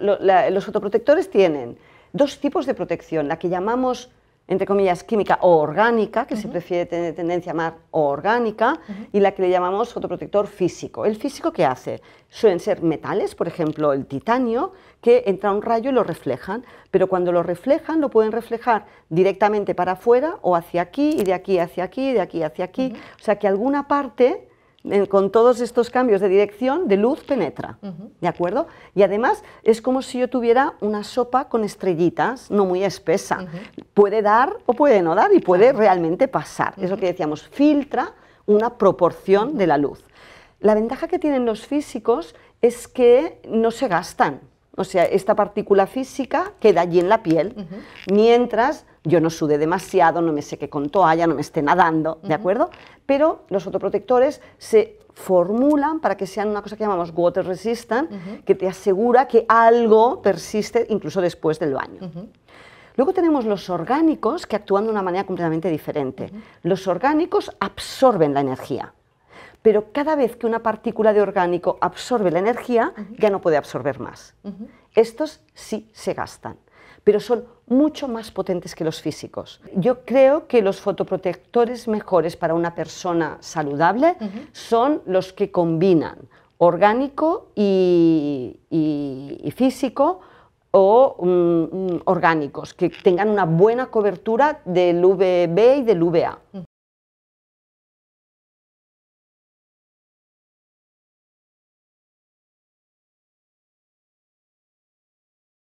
los fotoprotectores tienen dos tipos de protección, la que llamamos entre comillas, química o orgánica, que se prefiere tener tendencia a llamar orgánica, y la que le llamamos fotoprotector físico. ¿El físico qué hace? Suelen ser metales, por ejemplo, el titanio, que entra un rayo y lo reflejan, pero cuando lo reflejan lo pueden reflejar directamente para afuera o hacia aquí, y de aquí hacia aquí, y de aquí hacia aquí, o sea que alguna parte con todos estos cambios de dirección, de luz penetra, ¿de acuerdo? Y además es como si yo tuviera una sopa con estrellitas, no muy espesa. Puede dar o puede no dar y puede realmente pasar. Es lo que decíamos, filtra una proporción de la luz. La ventaja que tienen los físicos es que no se gastan. O sea, esta partícula física queda allí en la piel, mientras yo no sude demasiado, no me seque con toalla, no me esté nadando, ¿de acuerdo? Pero los fotoprotectores se formulan para que sean una cosa que llamamos water resistant, que te asegura que algo persiste incluso después del baño. Luego tenemos los orgánicos que actúan de una manera completamente diferente. Los orgánicos absorben la energía pero cada vez que una partícula de orgánico absorbe la energía, ya no puede absorber más. Estos sí se gastan, pero son mucho más potentes que los físicos. Yo creo que los fotoprotectores mejores para una persona saludable son los que combinan orgánico y, físico o mm, mm, orgánicos, que tengan una buena cobertura del UVB y del VA.